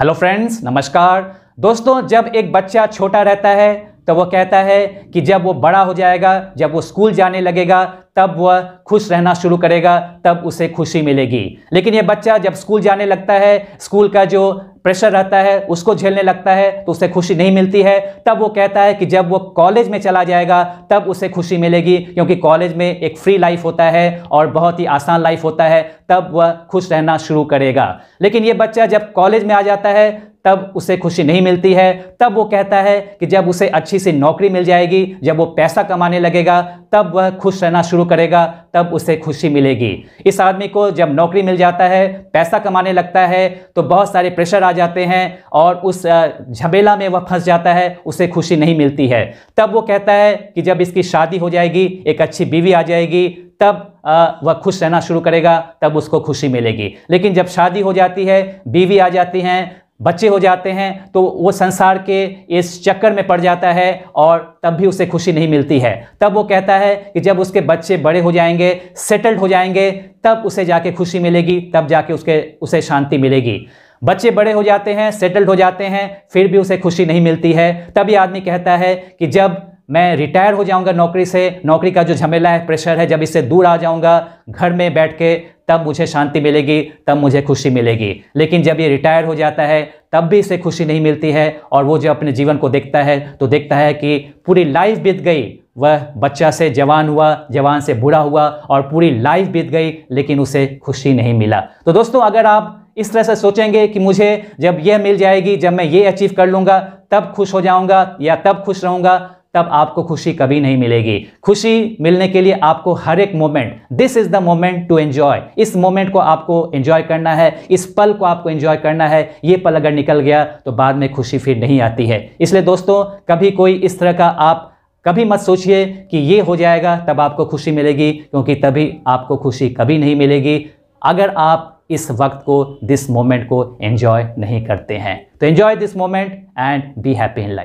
hello friends नमस्कार दोस्तों जब एक बच्चा छोटा रहता है तो वह कहता है कि जब वो बड़ा हो जाएगा जब वो स्कूल जाने लगेगा तब वह खुश रहना शुरू करेगा तब उसे खुशी मिलेगी लेकिन यह बच्चा जब स्कूल जाने लगता है स्कूल का जो प्रेशर रहता है उसको झेलने लगता है तो उसे खुशी नहीं मिलती है तब वो कहता है कि जब वो कॉलेज में चला जाएगा तब उसे खुशी मिलेगी क्योंकि कॉलेज में एक फ्री लाइफ होता है और बहुत ही आसान लाइफ होता है तब वह खुश रहना शुरू करेगा लेकिन ये बच्चा जब कॉलेज में आ जाता है तब उसे खुशी नहीं मिलती है तब वो कहता है कि जब उसे अच्छी सी नौकरी मिल जाएगी जब वो पैसा कमाने लगेगा तब वह खुश रहना शुरू करेगा तब उसे खुशी मिलेगी इस आदमी को जब नौकरी मिल जाता है पैसा कमाने लगता है तो बहुत सारे प्रेशर आ जाते हैं और उस झमेला में वह फंस जाता है उसे खुशी नहीं मिलती है तब वो कहता है कि जब इसकी शादी हो जाएगी एक अच्छी बीवी आ जाएगी तब वह खुश रहना शुरू करेगा तब उसको खुशी मिलेगी लेकिन जब शादी हो जाती है बीवी आ जाती हैं बच्चे हो जाते हैं तो वो संसार के इस चक्कर में पड़ जाता है और तब भी उसे खुशी नहीं मिलती है तब वो कहता है कि जब उसके बच्चे बड़े हो जाएंगे सेटल्ड हो जाएंगे तब उसे जाके खुशी मिलेगी तब जाके उसके उसे शांति मिलेगी बच्चे बड़े हो जाते हैं सेटल्ड हो जाते हैं फिर भी उसे खुशी नहीं मिलती है तब ये आदमी कहता है कि जब मैं रिटायर हो जाऊंगा नौकरी से नौकरी का जो झमेला है प्रेशर है जब इससे दूर आ जाऊंगा घर में बैठ के तब मुझे शांति मिलेगी तब मुझे खुशी मिलेगी लेकिन जब ये रिटायर हो जाता है तब भी इसे खुशी नहीं मिलती है और वो जब अपने जीवन को देखता है तो देखता है कि पूरी लाइफ बीत गई वह बच्चा से जवान हुआ जवान से बूढ़ा हुआ और पूरी लाइफ बीत गई लेकिन उसे खुशी नहीं मिला तो दोस्तों अगर आप इस तरह से सोचेंगे कि मुझे जब यह मिल जाएगी जब मैं ये अचीव कर लूँगा तब खुश हो जाऊँगा या तब खुश रहूँगा तब आपको खुशी कभी नहीं मिलेगी खुशी मिलने के लिए आपको हर एक moment this is the moment to enjoy इस मोमेंट को आपको एंजॉय करना है इस पल को आपको एंजॉय करना है ये पल अगर निकल गया तो बाद में खुशी फिर नहीं आती है इसलिए दोस्तों कभी कोई इस तरह का आप कभी मत सोचिए कि ये हो जाएगा तब आपको खुशी मिलेगी क्योंकि तभी आपको खुशी कभी नहीं मिलेगी अगर आप इस वक्त को दिस मोमेंट को एंजॉय नहीं करते हैं तो enjoy this moment and be happy in life